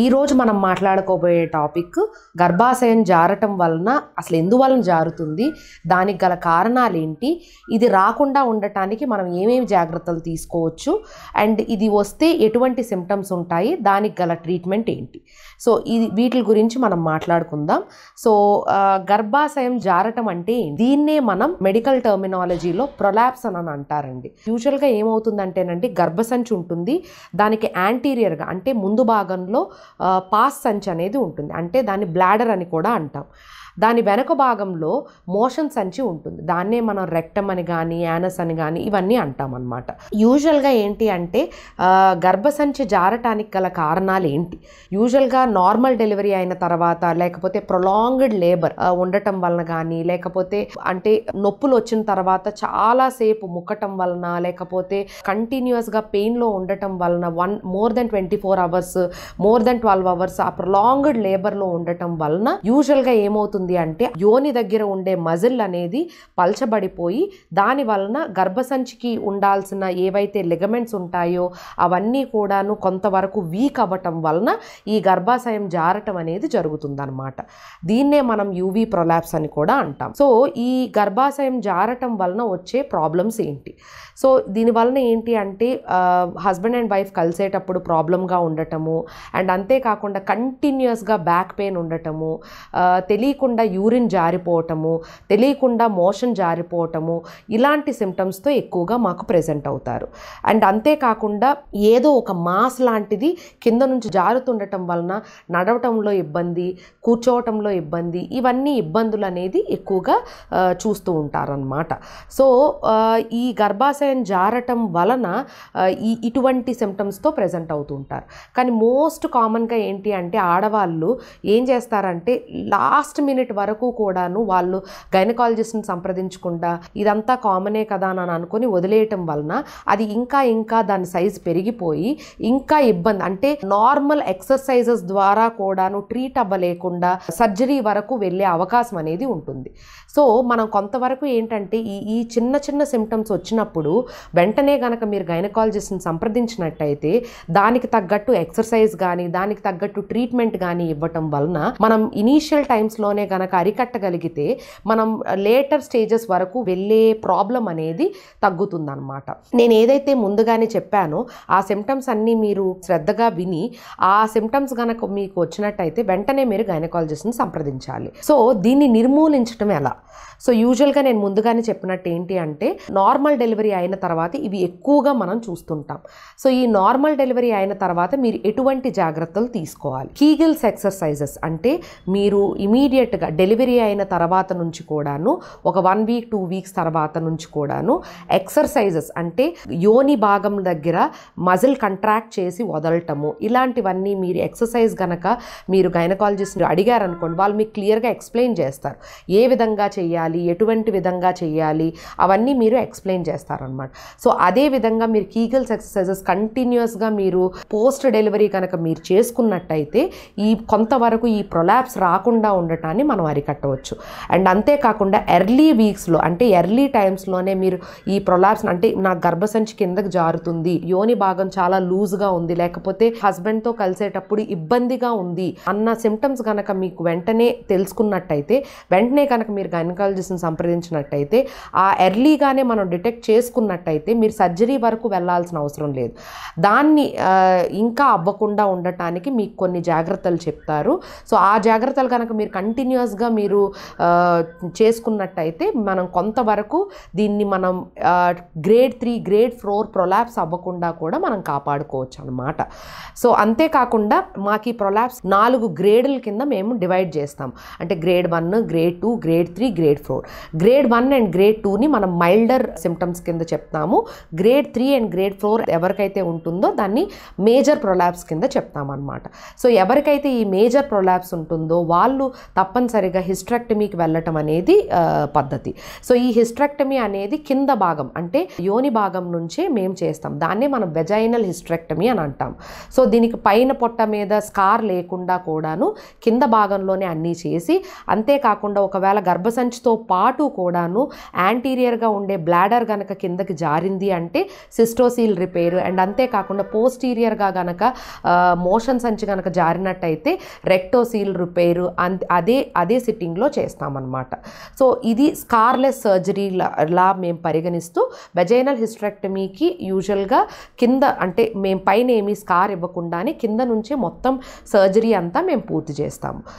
ఈరోజు మనం మాట్లాడుకోబోయే టాపిక్ గర్భాశయం జారటం వలన అసలు ఎందువలన జారుతుంది దానికి గల కారణాలు ఏంటి ఇది రాకుండా ఉండటానికి మనం ఏమేమి జాగ్రత్తలు తీసుకోవచ్చు అండ్ ఇది వస్తే ఎటువంటి సిమ్టమ్స్ ఉంటాయి దానికి గల ట్రీట్మెంట్ ఏంటి సో ఇది వీటి గురించి మనం మాట్లాడుకుందాం సో గర్భాశయం జారటం అంటే దీన్నే మనం మెడికల్ టర్మినాలజీలో ప్రొలాప్స్ అని అంటారండి యూజువల్గా ఏమవుతుందంటేనండి గర్భసంచి ఉంటుంది దానికి యాంటీరియర్గా అంటే ముందు భాగంలో పాస్ సంచి అనేది ఉంటుంది అంటే దాన్ని బ్లాడర్ అని కూడా అంటాం దాని వెనక భాగంలో మోషన్ సంచి ఉంటుంది దాన్నే మనం రెక్టమ్ అని కానీ యానస్ అని కానీ ఇవన్నీ అంటాం అనమాట యూజువల్గా ఏంటి అంటే గర్భసంచి జారటానికి గల కారణాలు ఏంటి యూజువల్గా నార్మల్ డెలివరీ అయిన తర్వాత లేకపోతే ప్రొలాంగ్డ్ లేబర్ ఉండటం వలన కానీ లేకపోతే అంటే నొప్పులు వచ్చిన తర్వాత చాలాసేపు ముక్కటం వలన లేకపోతే కంటిన్యూస్గా పెయిన్లో ఉండటం వలన one more than twenty four hours more than twelve hours ఆ ప్రొలాంగ్డ్ లేబర్లో ఉండటం వలన యూజువల్గా ఏమవుతుంది అవుతుంది అంటే యోని దగ్గర ఉండే మజిల్ అనేది పల్చబడిపోయి దాని వలన గర్భసంచికి ఉండాల్సిన ఏవైతే లిగమెంట్స్ ఉంటాయో అవన్నీ కూడాను కొంతవరకు వీక్ అవ్వటం వలన ఈ గర్భాశయం జారటం అనేది జరుగుతుందన్నమాట దీన్నే మనం యూవీ ప్రొలాప్స్ అని కూడా అంటాం సో ఈ గర్భాశయం జారటం వలన వచ్చే ప్రాబ్లమ్స్ ఏంటి సో దీనివలన ఏంటి అంటే హస్బెండ్ అండ్ వైఫ్ కలిసేటప్పుడు ప్రాబ్లంగా ఉండటము అండ్ అంతేకాకుండా కంటిన్యూస్గా బ్యాక్ పెయిన్ ఉండటము తెలియకుండా యూరిన్ జారిపోవటము తెలియకుండా మోషన్ జారిపోవటము ఇలాంటి సిమ్టమ్స్తో ఎక్కువగా మాకు ప్రజెంట్ అవుతారు అండ్ అంతేకాకుండా ఏదో ఒక మాస్ లాంటిది కింద నుంచి జారుతుండటం వలన నడవటంలో ఇబ్బంది కూర్చోవటంలో ఇబ్బంది ఇవన్నీ ఇబ్బందులు అనేది ఎక్కువగా చూస్తూ ఉంటారనమాట సో ఈ గర్భాశయ యూట్రైన్ జారటం వలన ఈ ఇటువంటి సిమ్టమ్స్తో ప్రజెంట్ అవుతూ ఉంటారు కానీ మోస్ట్ కామన్గా ఏంటి అంటే ఆడవాళ్ళు ఏం చేస్తారంటే లాస్ట్ మినిట్ వరకు కూడాను వాళ్ళు గైనకాలజిస్ట్ని సంప్రదించకుండా ఇదంతా కామనే కదా అని అనుకుని వదిలేయటం వలన అది ఇంకా ఇంకా దాని సైజ్ పెరిగిపోయి ఇంకా ఇబ్బంది అంటే నార్మల్ ఎక్సర్సైజెస్ ద్వారా కూడాను ట్రీట్ అవ్వలేకుండా సర్జరీ వరకు వెళ్ళే అవకాశం అనేది ఉంటుంది సో మనం కొంతవరకు ఏంటంటే ఈ ఈ చిన్న చిన్న సిమ్టమ్స్ వచ్చినప్పుడు వెంటనే గనక మీరు గైనకాలజిస్ట్ని సంప్రదించినట్టయితే దానికి తగ్గట్టు ఎక్సర్సైజ్ కానీ దానికి తగ్గట్టు ట్రీట్మెంట్ కానీ ఇవ్వటం వలన మనం ఇనీషియల్ టైమ్స్లోనే కనుక అరికట్టగలిగితే మనం లేటర్ స్టేజెస్ వరకు వెళ్ళే ప్రాబ్లం అనేది తగ్గుతుందన్నమాట నేను ఏదైతే ముందుగానే చెప్పానో ఆ సిమ్టమ్స్ అన్నీ మీరు శ్రద్ధగా విని ఆ సిమ్టమ్స్ కనుక మీకు వచ్చినట్టయితే వెంటనే మీరు గైనకాలజిస్ట్ని సంప్రదించాలి సో దీన్ని నిర్మూలించడం ఎలా సో యూజువల్గా నేను ముందుగానే చెప్పినట్టు ఏంటి అంటే నార్మల్ డెలివరీ అయిన అయిన తర్వాత ఇవి ఎక్కువగా మనం చూస్తుంటాం సో ఈ నార్మల్ డెలివరీ అయిన తర్వాత మీరు ఎటువంటి జాగ్రత్తలు తీసుకోవాలి కీగిల్స్ ఎక్సర్సైజెస్ అంటే మీరు ఇమీడియట్గా డెలివరీ అయిన తర్వాత నుంచి కూడాను ఒక వన్ వీక్ టూ వీక్స్ తర్వాత నుంచి కూడాను ఎక్సర్సైజెస్ అంటే యోని భాగం దగ్గర మజిల్ కంట్రాక్ట్ చేసి వదలటము ఇలాంటివన్నీ మీరు ఎక్సర్సైజ్ కనుక మీరు గైనకాలజిస్ట్ అడిగారనుకోండి వాళ్ళు మీకు క్లియర్గా ఎక్స్ప్లెయిన్ చేస్తారు ఏ విధంగా చేయాలి ఎటువంటి విధంగా చేయాలి అవన్నీ మీరు ఎక్స్ప్లెయిన్ చేస్తారు అనమాట సో అదే విధంగా మీరు కీగల్స్ ఎక్సర్సైజెస్ కంటిన్యూస్గా మీరు పోస్ట్ డెలివరీ కనుక మీరు చేసుకున్నట్టయితే ఈ కొంతవరకు ఈ ప్రొలాప్స్ రాకుండా ఉండటాన్ని మనం అరికట్టవచ్చు అండ్ అంతేకాకుండా ఎర్లీ వీక్స్లో అంటే ఎర్లీ టైమ్స్లోనే మీరు ఈ ప్రొలాబ్స్ అంటే నా గర్భసంచి కిందకు జారుతుంది యోని భాగం చాలా లూజ్గా ఉంది లేకపోతే హస్బెండ్తో కలిసేటప్పుడు ఇబ్బందిగా ఉంది అన్న సిమ్టమ్స్ కనుక మీకు వెంటనే తెలుసుకున్నట్టయితే వెంటనే కనుక మీరు గైనకాలజిస్ట్ని సంప్రదించినట్టయితే ఆ ఎర్లీగానే మనం డిటెక్ట్ చేసుకు చేసుకున్నట్టయితే మీరు సర్జరీ వరకు వెళ్ళాల్సిన అవసరం లేదు దాన్ని ఇంకా అవ్వకుండా ఉండటానికి మీకు కొన్ని జాగ్రత్తలు చెప్తారు సో ఆ జాగ్రత్తలు కనుక మీరు కంటిన్యూస్గా మీరు చేసుకున్నట్టయితే మనం కొంతవరకు దీన్ని మనం grade three grade four prolapse అవ్వకుండా కూడా మనం కాపాడుకోవచ్చు అనమాట సో అంతేకాకుండా మాకు ఈ ప్రొలాప్స్ నాలుగు గ్రేడుల కింద మేము డివైడ్ చేస్తాం అంటే grade one grade two grade three grade four grade one and grade టూని మనం మైల్డర్ సిమ్టమ్స్ కింద చెప్తాము grade three and grade four ఎవరికైతే ఉంటుందో దాన్ని మేజర్ ప్రొలాబ్స్ కింద చెప్తామన్నమాట సో ఎవరికైతే ఈ మేజర్ ప్రొలాబ్స్ ఉంటుందో వాళ్ళు తప్పనిసరిగా హిస్ట్రక్టమీకి వెళ్ళటం అనేది పద్ధతి సో ఈ హిస్ట్రక్టమీ అనేది కింద భాగం అంటే యోని భాగం నుంచే మేము చేస్తాం దాన్నే మనం వెజైనల్ హిస్ట్రక్టమీ అని అంటాం సో దీనికి పైన పొట్ట మీద స్కార్ లేకుండా కూడాను కింద భాగంలోనే అన్నీ చేసి అంతేకాకుండా ఒకవేళ గర్భసంచితో పాటు కూడాను యాంటీరియర్గా ఉండే బ్లాడర్ కనుక కింద కిందకి జారింది అంటే సిస్టోసీల్ రిపేర్ అండ్ అంతేకాకుండా పోస్టీరియర్గా గనక మోషన్ సంచి కనుక జారినట్టయితే రెక్టోసీల్ రిపేరు అదే అదే సిట్టింగ్లో చేస్తామన్నమాట సో ఇది స్కార్లెస్ సర్జరీ లా మేము పరిగణిస్తూ వెజైనల్ హిస్ట్రెక్టమీకి యూజువల్గా కింద అంటే మేము పైన ఏమీ స్కార్ ఇవ్వకుండానే కింద నుంచే మొత్తం సర్జరీ అంతా మేము పూర్తి చేస్తాము